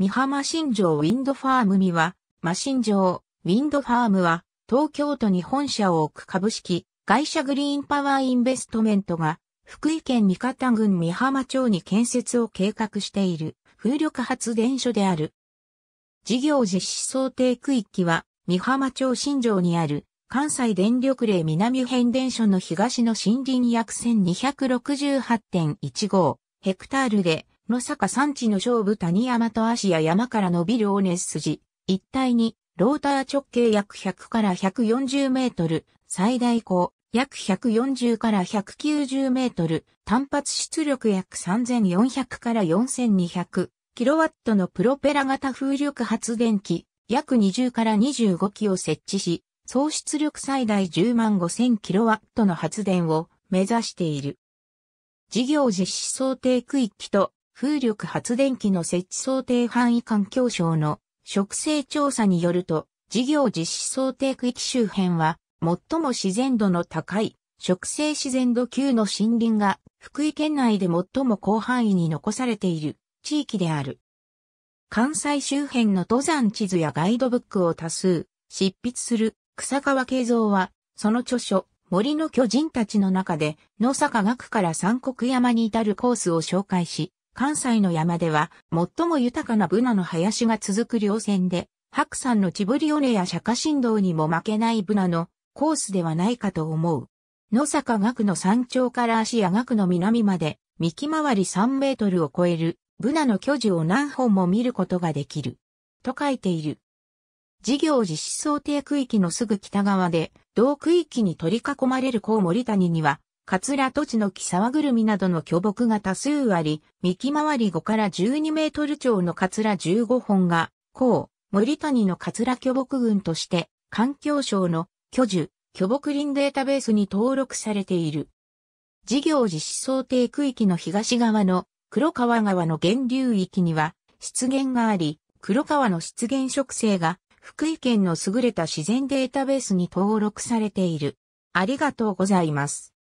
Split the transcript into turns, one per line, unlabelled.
三浜新城ウィンドファーム三は、マ新城、ウィンドファームは、東京都に本社を置く株式、会社グリーンパワーインベストメントが、福井県三方郡三浜町に建設を計画している、風力発電所である。事業実施想定区域は、三浜町新城にある、関西電力令南変電所の東の森林約1268.15ヘクタールで、野坂山地の勝負谷山と足や山から伸びる尾根筋、一帯に、ローター直径約100から140メートル、最大高、約140から190メートル、単発出力約3400から4200、キロワットのプロペラ型風力発電機、約20から25機を設置し、総出力最大10万5000キロワットの発電を目指している。事業実施想定区域と風力発電機の設置想定範囲環境省の植生調査によると、事業実施想定区域周辺は、最も自然度の高い植生自然度級の森林が福井県内で最も広範囲に残されている地域である。関西周辺の登山地図やガイドブックを多数執筆する草川慶三は、その著書、森の巨人たちの中で、野坂学から三国山に至るコースを紹介し、関西の山では、最も豊かなブナの林が続く稜線で、白山のチブリオネや釈迦神道にも負けないブナのコースではないかと思う。野坂岳の山頂から足や岳の南まで、幹回り3メートルを超える、ブナの巨樹を何本も見ることができる。と書いている。事業実施想定区域のすぐ北側で、同区域に取り囲まれる高森谷には、カツラ土地の木沢ぐるみなどの巨木が多数あり、幹回り5から12メートル長のカツラ15本が、こう、森谷のカツラ巨木群として、環境省の巨樹、巨木林データベースに登録されている。事業実施想定区域の東側の黒川川の源流域には湿原があり、黒川の湿原植生が福井県の優れた自然データベースに登録されている。ありがとうございます。